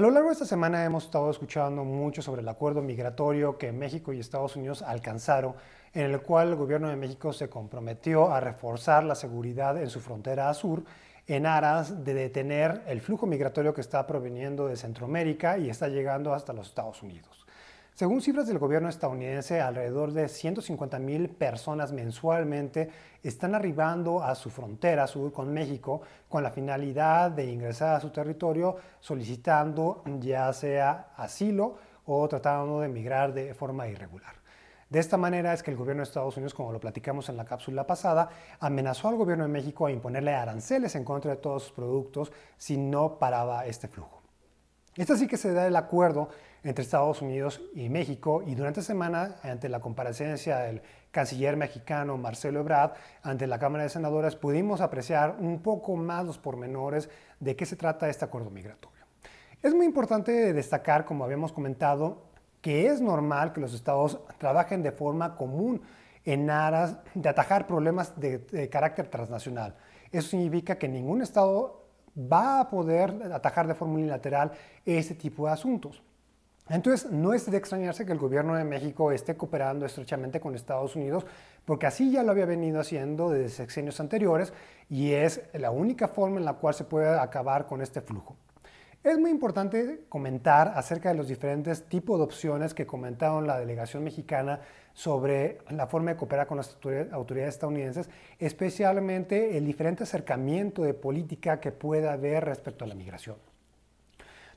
A lo largo de esta semana hemos estado escuchando mucho sobre el acuerdo migratorio que México y Estados Unidos alcanzaron, en el cual el gobierno de México se comprometió a reforzar la seguridad en su frontera sur en aras de detener el flujo migratorio que está proveniendo de Centroamérica y está llegando hasta los Estados Unidos. Según cifras del gobierno estadounidense, alrededor de 150 mil personas mensualmente están arribando a su frontera sur con México con la finalidad de ingresar a su territorio solicitando ya sea asilo o tratando de emigrar de forma irregular. De esta manera es que el gobierno de Estados Unidos, como lo platicamos en la cápsula pasada, amenazó al gobierno de México a imponerle aranceles en contra de todos sus productos si no paraba este flujo. Es así que se da el acuerdo entre Estados Unidos y México y durante la semana, ante la comparecencia del canciller mexicano Marcelo Ebrard ante la Cámara de Senadores, pudimos apreciar un poco más los pormenores de qué se trata este acuerdo migratorio. Es muy importante destacar, como habíamos comentado, que es normal que los estados trabajen de forma común en aras de atajar problemas de carácter transnacional. Eso significa que ningún estado va a poder atajar de forma unilateral este tipo de asuntos. Entonces, no es de extrañarse que el gobierno de México esté cooperando estrechamente con Estados Unidos, porque así ya lo había venido haciendo desde sexenios anteriores y es la única forma en la cual se puede acabar con este flujo. Es muy importante comentar acerca de los diferentes tipos de opciones que comentaron la delegación mexicana sobre la forma de cooperar con las autoridades estadounidenses, especialmente el diferente acercamiento de política que pueda haber respecto a la migración.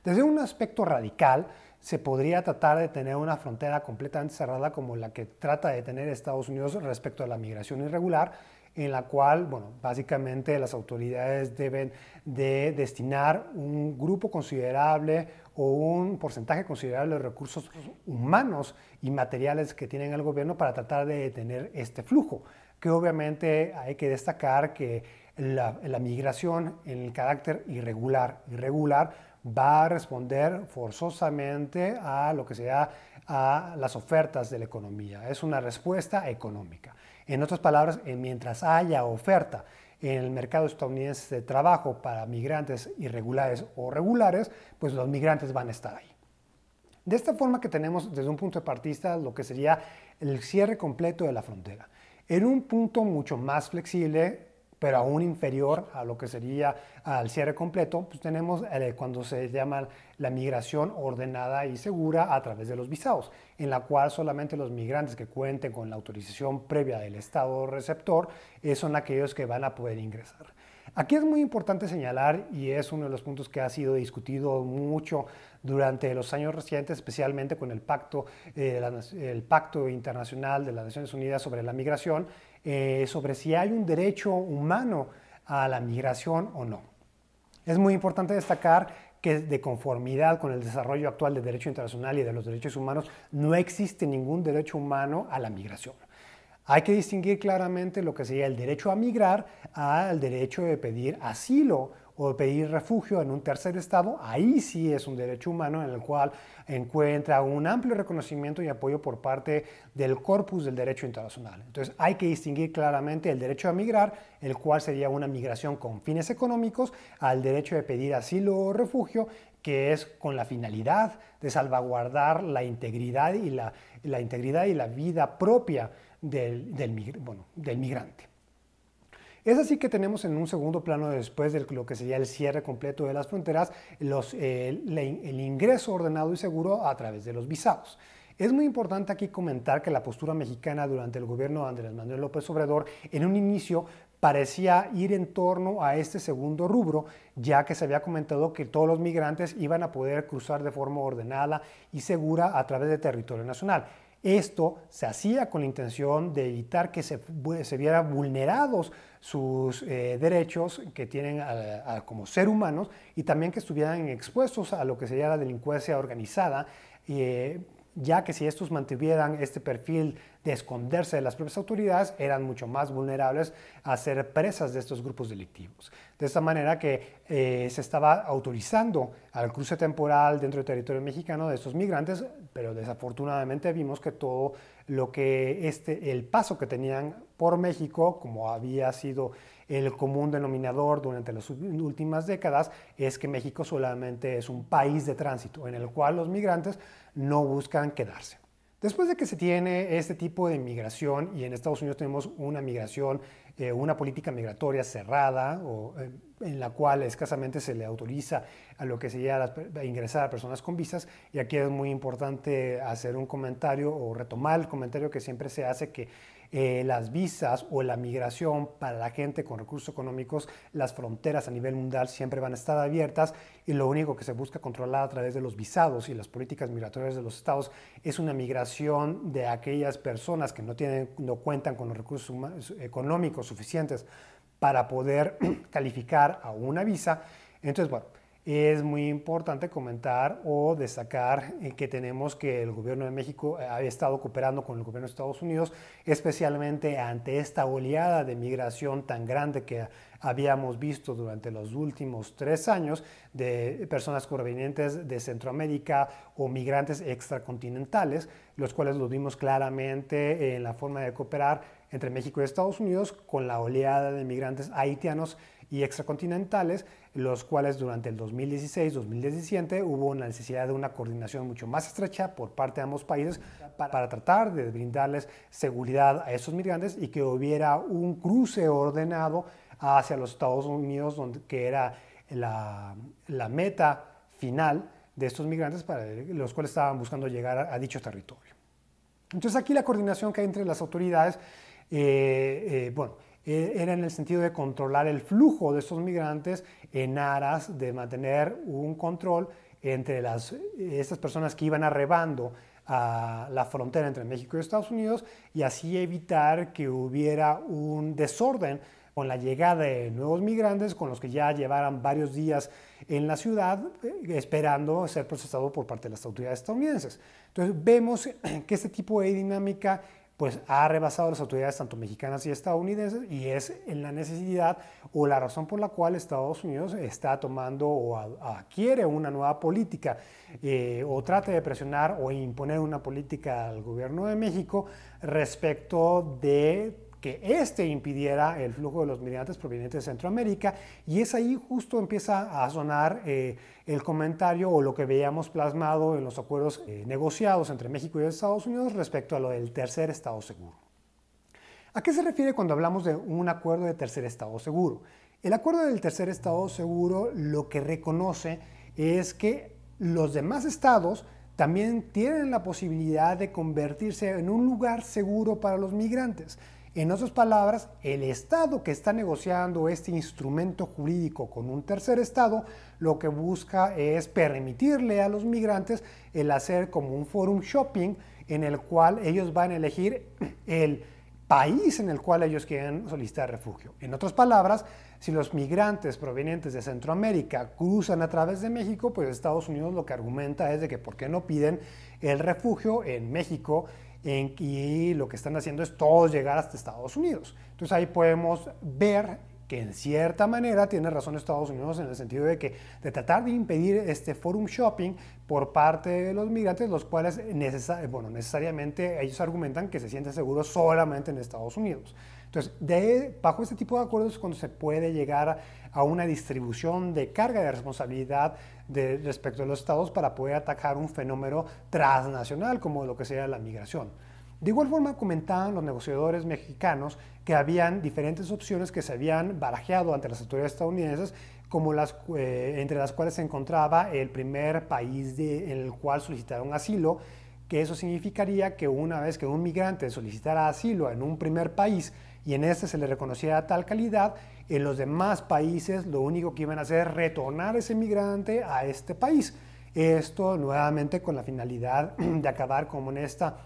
Desde un aspecto radical, se podría tratar de tener una frontera completamente cerrada como la que trata de tener Estados Unidos respecto a la migración irregular, en la cual, bueno, básicamente las autoridades deben de destinar un grupo considerable o un porcentaje considerable de recursos humanos y materiales que tienen el gobierno para tratar de detener este flujo, que obviamente hay que destacar que la, la migración en el carácter irregular, irregular va a responder forzosamente a lo que sea a las ofertas de la economía. Es una respuesta económica. En otras palabras, eh, mientras haya oferta en el mercado estadounidense de trabajo para migrantes irregulares o regulares, pues los migrantes van a estar ahí. De esta forma que tenemos desde un punto de partida lo que sería el cierre completo de la frontera. En un punto mucho más flexible, pero aún inferior a lo que sería al cierre completo, pues tenemos eh, cuando se llama la migración ordenada y segura a través de los visados, en la cual solamente los migrantes que cuenten con la autorización previa del Estado receptor eh, son aquellos que van a poder ingresar. Aquí es muy importante señalar, y es uno de los puntos que ha sido discutido mucho durante los años recientes, especialmente con el Pacto, eh, el Pacto Internacional de las Naciones Unidas sobre la Migración, eh, sobre si hay un derecho humano a la migración o no. Es muy importante destacar que de conformidad con el desarrollo actual del derecho internacional y de los derechos humanos, no existe ningún derecho humano a la migración. Hay que distinguir claramente lo que sería el derecho a migrar al derecho de pedir asilo o pedir refugio en un tercer estado, ahí sí es un derecho humano en el cual encuentra un amplio reconocimiento y apoyo por parte del corpus del derecho internacional. Entonces hay que distinguir claramente el derecho a migrar, el cual sería una migración con fines económicos, al derecho de pedir asilo o refugio, que es con la finalidad de salvaguardar la integridad y la, integridad y la vida propia del, del migrante. Es así que tenemos en un segundo plano, después de lo que sería el cierre completo de las fronteras, eh, el, ingreso ordenado y seguro a través de los visados. Es muy importante aquí comentar que la postura mexicana durante el gobierno de Andrés Manuel López Obrador en un inicio parecía ir en torno a este segundo rubro, ya que se había comentado que todos los migrantes iban a poder cruzar de forma ordenada y segura a través del territorio nacional. Esto se hacía con la intención de evitar que se, se vieran vulnerados sus eh, derechos que tienen como ser humanos y también que estuvieran expuestos a lo que sería la delincuencia organizada eh, ya que si estos mantuvieran este perfil de esconderse de las propias autoridades, eran mucho más vulnerables a ser presas de estos grupos delictivos. De esta manera que eh, se estaba autorizando al cruce temporal dentro del territorio mexicano de estos migrantes, pero desafortunadamente vimos que todo lo que este, el paso que tenían por México, como había sido el común denominador durante las últimas décadas es que México solamente es un país de tránsito en el cual los migrantes no buscan quedarse. Después de que se tiene este tipo de migración y en Estados Unidos tenemos una migración, eh, una política migratoria cerrada o eh, en la cual escasamente se le autoriza a lo que sería ingresar a personas con visas. Y aquí es muy importante hacer un comentario o retomar el comentario que siempre se hace que eh, las visas o la migración para la gente con recursos económicos, las fronteras a nivel mundial siempre van a estar abiertas y lo único que se busca controlar a través de los visados y las políticas migratorias de los estados es una migración de aquellas personas que no, tienen, no cuentan con los recursos económicos suficientes para poder calificar a una visa. Entonces, bueno, es muy importante comentar o destacar eh, que tenemos que el gobierno de México eh, ha estado cooperando con el gobierno de Estados Unidos, especialmente ante esta oleada de migración tan grande que ha habíamos visto durante los últimos tres años de personas provenientes de Centroamérica o migrantes extracontinentales, los cuales los vimos claramente en la forma de cooperar entre México y Estados Unidos con la oleada de migrantes haitianos y extracontinentales, los cuales durante el 2016-2017 hubo una necesidad de una coordinación mucho más estrecha por parte de ambos países para, tratar de brindarles seguridad a esos migrantes y que hubiera un cruce ordenado hacia los Estados Unidos, donde, que era la, meta final de estos migrantes para los cuales estaban buscando llegar a, dicho territorio. Entonces aquí la coordinación que hay entre las autoridades, eh, eh, bueno, e, era en el sentido de controlar el flujo de estos migrantes en aras de mantener un control entre estas personas que iban arrebando a la frontera entre México y Estados Unidos y así evitar que hubiera un desorden con la llegada de nuevos migrantes, con los que ya llevaran varios días en la ciudad eh, esperando ser procesado por parte de las autoridades estadounidenses. Entonces vemos que este tipo de dinámica pues ha rebasado las autoridades tanto mexicanas y estadounidenses y es en la necesidad o la razón por la cual Estados Unidos está tomando o adquiere una nueva política eh, o trata de presionar o imponer una política al gobierno de México respecto de que éste impidiera el flujo de los migrantes provenientes de Centroamérica. Y es ahí justo empieza a sonar eh, el comentario o lo que veíamos plasmado en los acuerdos eh, negociados entre México y Estados Unidos respecto a lo del tercer Estado seguro. ¿A qué se refiere cuando hablamos de un acuerdo de tercer Estado seguro? El acuerdo del tercer Estado seguro lo que reconoce es que los demás estados también tienen la posibilidad de convertirse en un lugar seguro para los migrantes. En otras palabras, el Estado que está negociando este instrumento jurídico con un tercer Estado, lo que busca es permitirle a los migrantes el hacer como un forum shopping en el cual ellos van a elegir el país en el cual ellos quieren solicitar refugio. En otras palabras, si los migrantes provenientes de Centroamérica cruzan a través de México, pues Estados Unidos lo que argumenta es de que por qué no piden el refugio en México y lo que están haciendo es todos llegar hasta Estados Unidos. Entonces ahí podemos ver que en cierta manera tiene razón Estados Unidos en el sentido de que de tratar de impedir este forum shopping por parte de los migrantes, los cuales bueno, necesariamente ellos argumentan que se sienten seguros solamente en Estados Unidos. Entonces, bajo este tipo de acuerdos es cuando se puede llegar a una distribución de carga de responsabilidad de, respecto a los estados para poder atacar un fenómeno transnacional como lo que sea la migración. De igual forma comentaban los negociadores mexicanos que habían diferentes opciones que se habían barajeado ante las autoridades estadounidenses, como las, eh, entre las cuales se encontraba el primer país de, en el cual solicitaron asilo, que eso significaría que una vez que un migrante solicitara asilo en un primer país y en este se le reconociera tal calidad, en los demás países lo único que iban a hacer es retornar ese migrante a este país. Esto nuevamente con la finalidad de acabar con esta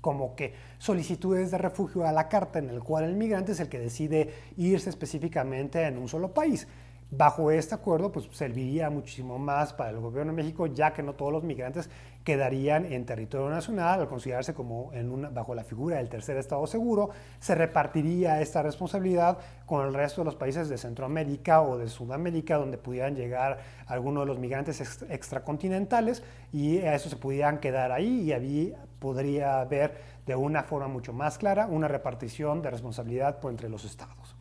como que solicitudes de refugio a la carta en el cual el migrante es el que decide irse específicamente en un solo país. Bajo este acuerdo, pues serviría muchísimo más para el gobierno de México, ya que no todos los migrantes quedarían en territorio nacional al considerarse como en una, bajo la figura del tercer Estado seguro, se repartiría esta responsabilidad con el resto de los países de Centroamérica o de Sudamérica donde pudieran llegar algunos de los migrantes extracontinentales y a eso se pudieran quedar ahí y ahí podría haber de una forma mucho más clara una repartición de responsabilidad por entre los estados.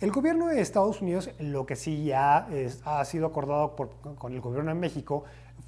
El gobierno de Estados Unidos, lo que sí ya ha sido acordado con el gobierno de México,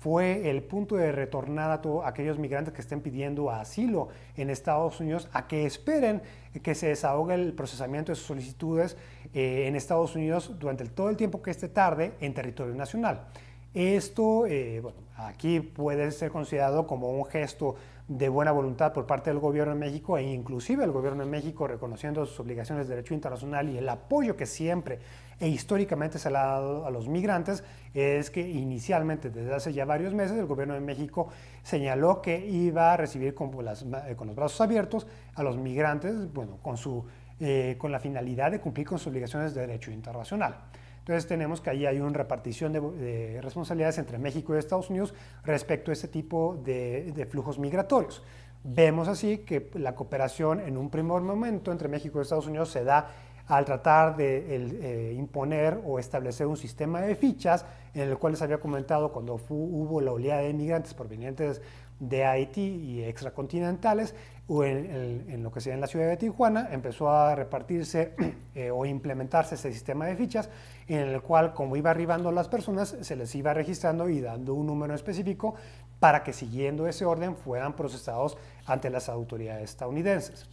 fue el punto de retornar a, todos aquellos migrantes que estén pidiendo asilo en Estados Unidos a que esperen que se desahogue el procesamiento de sus solicitudes eh, en Estados Unidos durante todo el tiempo que esté tarde en territorio nacional. Esto, eh, bueno, aquí puede ser considerado como un gesto de buena voluntad por parte del gobierno de México e inclusive el gobierno de México reconociendo sus obligaciones de derecho internacional y el apoyo que siempre e históricamente se ha dado a los migrantes es que inicialmente, desde hace ya varios meses, el gobierno de México señaló que iba a recibir con, eh, los brazos abiertos a los migrantes, bueno, con, su, eh, con la finalidad de cumplir con sus obligaciones de derecho internacional. Entonces tenemos que ahí hay una repartición de, responsabilidades entre México y Estados Unidos respecto a este tipo de flujos migratorios. Vemos así que la cooperación en un primer momento entre México y Estados Unidos se da al tratar de eh, imponer o establecer un sistema de fichas en el cual les había comentado cuando hubo la oleada de inmigrantes provenientes de Haití y extracontinentales, o en, lo que sea en la ciudad de Tijuana, empezó a repartirse eh, o implementarse ese sistema de fichas en el cual como iba arribando las personas, se les iba registrando y dando un número específico para que siguiendo ese orden fueran procesados ante las autoridades estadounidenses.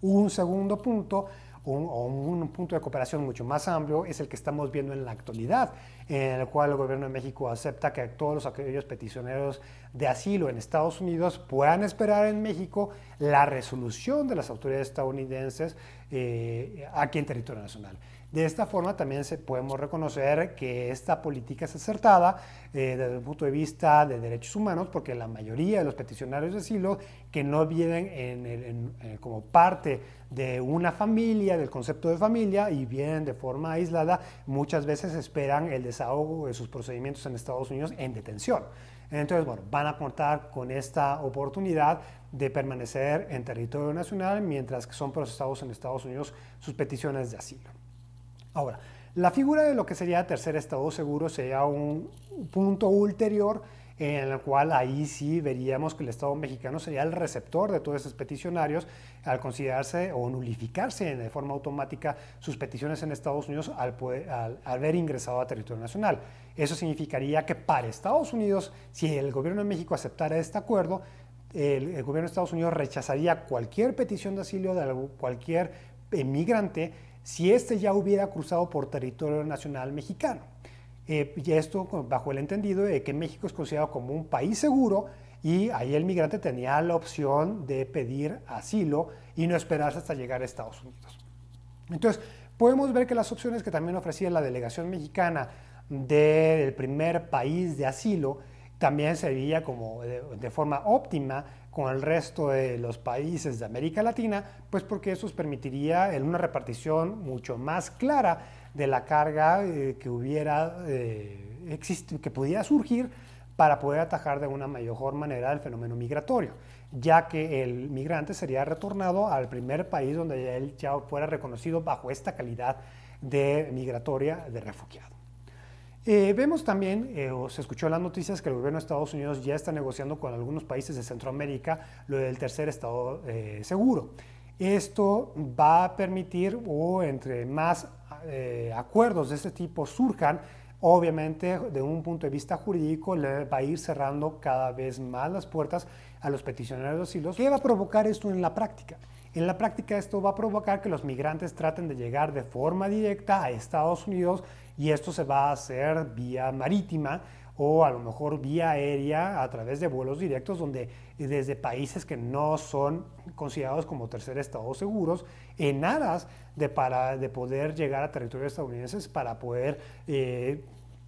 Un segundo punto un, punto de cooperación mucho más amplio es el que estamos viendo en la actualidad, en el cual el gobierno de México acepta que todos aquellos peticioneros de asilo en Estados Unidos puedan esperar en México la resolución de las autoridades estadounidenses eh, aquí en territorio nacional. De esta forma también se podemos reconocer que esta política es acertada eh, desde el punto de vista de derechos humanos, porque la mayoría de los peticionarios de asilo que no vienen eh, como parte de una familia, del concepto de familia, y vienen de forma aislada, muchas veces esperan el desahogo de sus procedimientos en Estados Unidos en detención. Entonces, bueno, van a contar con esta oportunidad de permanecer en territorio nacional mientras que son procesados en Estados Unidos sus peticiones de asilo. Ahora, la figura de lo que sería tercer estado seguro sería un punto ulterior en el cual ahí sí veríamos que el Estado mexicano sería el receptor de todos esos peticionarios al considerarse o nulificarse de forma automática sus peticiones en Estados Unidos al, haber ingresado a territorio nacional. Eso significaría que para Estados Unidos, si el gobierno de México aceptara este acuerdo, el gobierno de Estados Unidos rechazaría cualquier petición de asilo de cualquier emigrante si éste ya hubiera cruzado por territorio nacional mexicano. Eh, y esto bajo el entendido de que México es considerado como un país seguro y ahí el migrante tenía la opción de pedir asilo y no esperarse hasta llegar a Estados Unidos. Entonces, podemos ver que las opciones que también ofrecía la delegación mexicana del primer país de asilo también sería como de, forma óptima con el resto de los países de América Latina, pues porque eso permitiría una repartición mucho más clara de la carga eh, que hubiera eh, que pudiera surgir para poder atajar de una mejor manera el fenómeno migratorio, ya que el migrante sería retornado al primer país donde él ya fuera reconocido bajo esta calidad de migratoria de refugiado. Eh, vemos también, eh, o se escuchó las noticias, que el gobierno de Estados Unidos ya está negociando con algunos países de Centroamérica lo del tercer estado eh, seguro. Esto va a permitir, o entre más acuerdos de este tipo surjan, obviamente de un punto de vista jurídico le va a ir cerrando cada vez más las puertas a los peticionarios de asilo. ¿Qué va a provocar esto en la práctica? En la práctica esto va a provocar que los migrantes traten de llegar de forma directa a Estados Unidos y esto se va a hacer vía marítima o a lo mejor vía aérea a través de vuelos directos donde eh, desde países que no son considerados como tercer estados seguros en aras de, poder llegar a territorios estadounidenses para poder eh,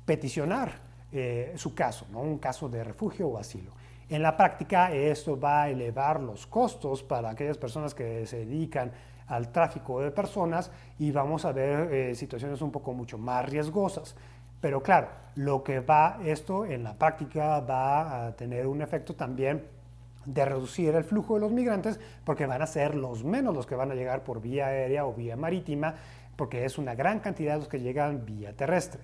peticionar eh, su caso, ¿no? un caso de refugio o asilo. En la práctica esto va a elevar los costos para aquellas personas que se dedican al tráfico de personas y vamos a ver eh, situaciones un poco mucho más riesgosas. Pero claro, lo que va esto en la práctica va a tener un efecto también de reducir el flujo de los migrantes porque van a ser los menos los que van a llegar por vía aérea o vía marítima porque es una gran cantidad los que llegan vía terrestre.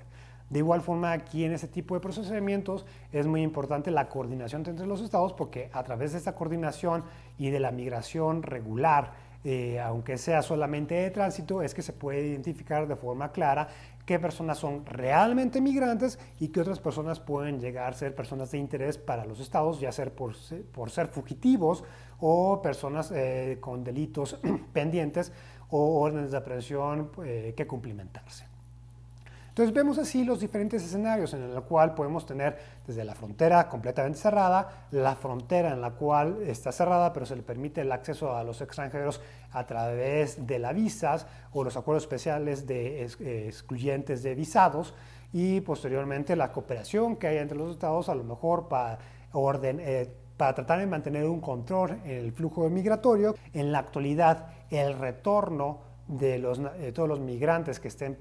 De igual forma, aquí en este tipo de procedimientos es muy importante la coordinación entre los estados porque a través de esta coordinación y de la migración regular, eh, aunque sea solamente de tránsito, es que se puede identificar de forma clara qué personas son realmente migrantes y qué otras personas pueden llegar a ser personas de interés para los estados, ya sea por, por ser fugitivos o personas eh, con delitos pendientes o órdenes de aprehensión eh, que cumplimentarse. Entonces vemos así los diferentes escenarios en el cual podemos tener desde la frontera completamente cerrada, la frontera en la cual está cerrada pero se le permite el acceso a los extranjeros a través de las visas o los acuerdos especiales de eh, excluyentes de visados y posteriormente la cooperación que hay entre los estados a lo mejor para orden eh, para tratar de mantener un control en el flujo migratorio. En la actualidad, el retorno de los, eh, todos los migrantes que estén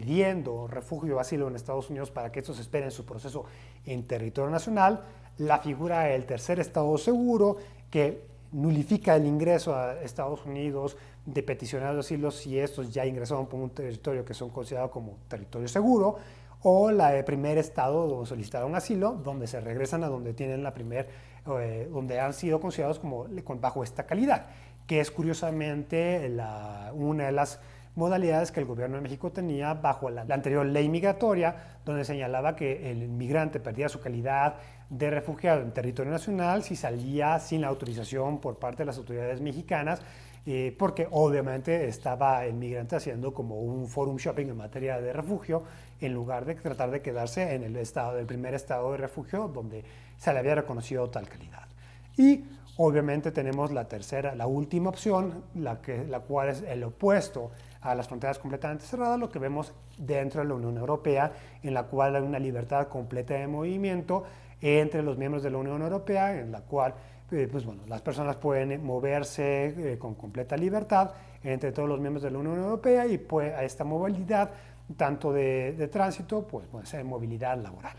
pidiendo refugio o asilo en Estados Unidos para que estos esperen su proceso en territorio nacional, la figura del tercer estado seguro que nulifica el ingreso a Estados Unidos de peticionarios de asilo si estos ya ingresaron por un territorio que son considerados como territorio seguro, o la de primer estado donde solicitaron asilo, donde se regresan a donde tienen la primer, eh, donde han sido considerados como bajo esta calidad, que es curiosamente la, una de las modalidades que el gobierno de México tenía bajo la, anterior ley migratoria, donde señalaba que el inmigrante perdía su calidad de refugiado en territorio nacional si salía sin la autorización por parte de las autoridades mexicanas eh, porque obviamente estaba el migrante haciendo como un forum shopping en materia de refugio, en lugar de tratar de quedarse en el estado, primer estado de refugio donde se le había reconocido tal calidad. Y obviamente tenemos la tercera, la última opción, la, que, la cual es el opuesto a las fronteras completamente cerradas, lo que vemos dentro de la Unión Europea, en la cual hay una libertad completa de movimiento entre los miembros de la Unión Europea, en la cual eh, pues bueno, las personas pueden moverse eh, con completa libertad entre todos los miembros de la Unión Europea y pues, a esta movilidad, tanto de, de tránsito, pues puede ser movilidad laboral.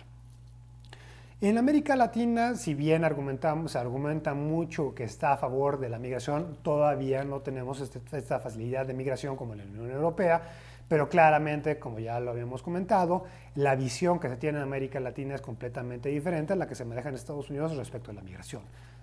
En América Latina, si bien argumentamos, se argumenta mucho que está a favor de la migración, todavía no tenemos este, esta facilidad de migración como en la Unión Europea, pero claramente, como ya lo habíamos comentado, la visión que se tiene en América Latina es completamente diferente a la que se maneja en Estados Unidos respecto a la migración.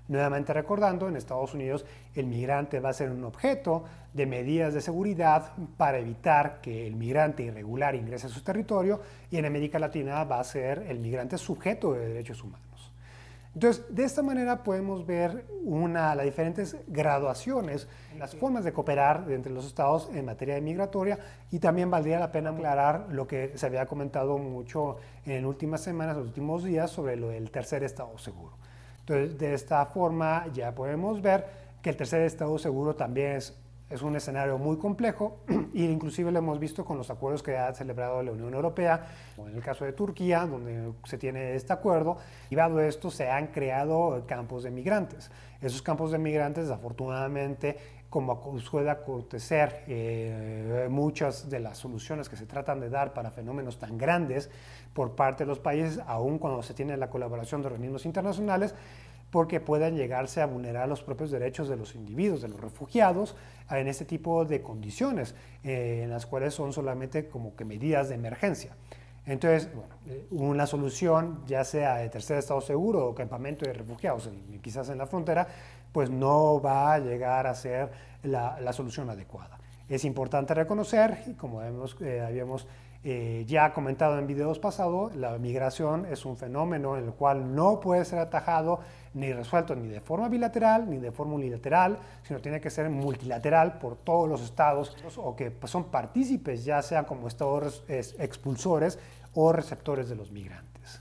Nuevamente recordando, en Estados Unidos el migrante va a ser un objeto de medidas de seguridad para evitar que el migrante irregular ingrese a su territorio y en América Latina va a ser el migrante sujeto de derechos humanos. Entonces, de esta manera podemos ver una, las diferentes graduaciones, las formas de cooperar entre los estados en materia de migratoria y también valdría la pena aclarar lo que se había comentado mucho en últimas semanas, en los últimos días, sobre lo del tercer estado seguro. Entonces, de esta forma ya podemos ver que el tercer estado seguro también es, es un escenario muy complejo y inclusive lo hemos visto con los acuerdos que ha celebrado la Unión Europea, o en el caso de Turquía, donde se tiene este acuerdo, y dado esto se han creado campos de migrantes. Esos campos de migrantes, afortunadamente, como suele acontecer eh, muchas de las soluciones que se tratan de dar para fenómenos tan grandes por parte de los países, aun cuando se tiene la colaboración de organismos internacionales, porque puedan llegarse a vulnerar los propios derechos de los individuos, de los refugiados, en este tipo de condiciones, eh, en las cuales son solamente como que medidas de emergencia. Entonces, bueno, eh, una solución, ya sea de tercer estado seguro o campamento de refugiados, quizás en la frontera, pues no va a llegar a ser la, solución adecuada. Es importante reconocer, y como hemos, eh, habíamos eh, ya comentado en videos pasados, la migración es un fenómeno en el cual no puede ser atajado ni resuelto ni de forma bilateral ni de forma unilateral, sino tiene que ser multilateral por todos los estados o que pues, son partícipes ya sean como estados expulsores o receptores de los migrantes.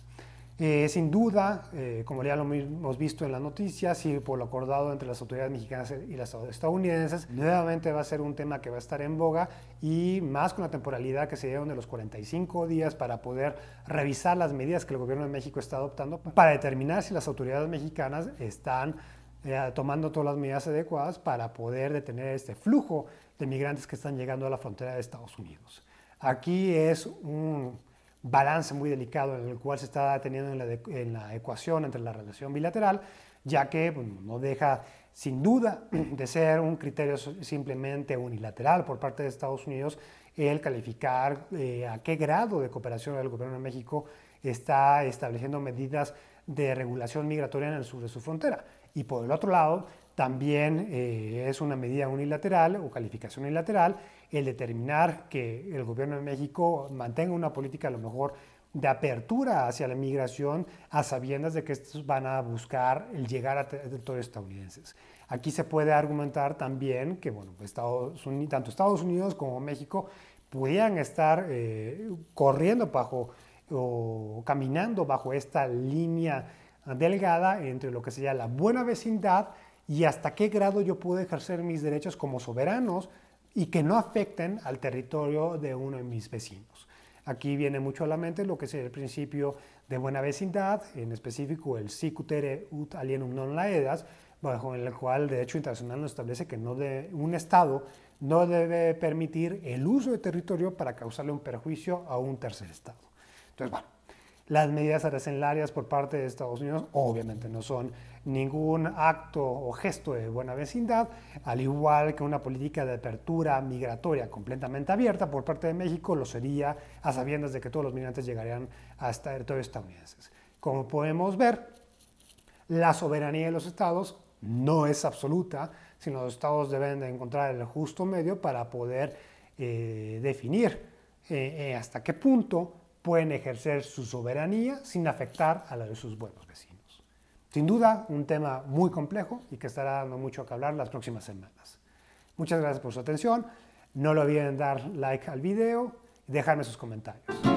Eh, sin duda, eh, como ya lo hemos visto en las noticias y por lo acordado entre las autoridades mexicanas y las estadounidenses, nuevamente va a ser un tema que va a estar en boga y más con la temporalidad que se dieron de los 45 días para poder revisar las medidas que el gobierno de México está adoptando para determinar si las autoridades mexicanas están eh, tomando todas las medidas adecuadas para poder detener este flujo de migrantes que están llegando a la frontera de Estados Unidos. Aquí es un balance muy delicado en el cual se está teniendo en la, ecuación entre la relación bilateral, ya que pues, no deja sin duda de ser un criterio simplemente unilateral por parte de Estados Unidos el calificar eh, a qué grado de cooperación el gobierno de México está estableciendo medidas de regulación migratoria en el sur de su frontera. Y por el otro lado, también eh, es una medida unilateral o calificación unilateral el determinar que el gobierno de México mantenga una política a lo mejor de apertura hacia la migración a sabiendas de que estos van a buscar el llegar a territorios estadounidenses. Aquí se puede argumentar también que bueno, Estados Unidos, tanto Estados Unidos como México pudieran estar eh, corriendo bajo o caminando bajo esta línea delgada entre lo que sería la buena vecindad y hasta qué grado yo puedo ejercer mis derechos como soberanos y que no afecten al territorio de uno de mis vecinos. Aquí viene mucho a la mente lo que es el principio de buena vecindad, en específico el sicutere ut alienum non laedas, bajo el cual el derecho internacional nos establece que un Estado no debe permitir el uso de territorio para causarle un perjuicio a un tercer Estado. Entonces, bueno, las medidas arancelarias por parte de Estados Unidos obviamente no son ningún acto o gesto de buena vecindad, al igual que una política de apertura migratoria completamente abierta por parte de México lo sería a sabiendas de que todos los migrantes llegarían hasta territorios estadounidenses. Como podemos ver, la soberanía de los estados no es absoluta, sino los estados deben de encontrar el justo medio para poder eh, definir eh, eh, hasta qué punto pueden ejercer su soberanía sin afectar a la de sus buenos vecinos. Sin duda, un tema muy complejo y que estará dando mucho que hablar las próximas semanas. Muchas gracias por su atención. No lo olviden dar like al video y dejarme sus comentarios.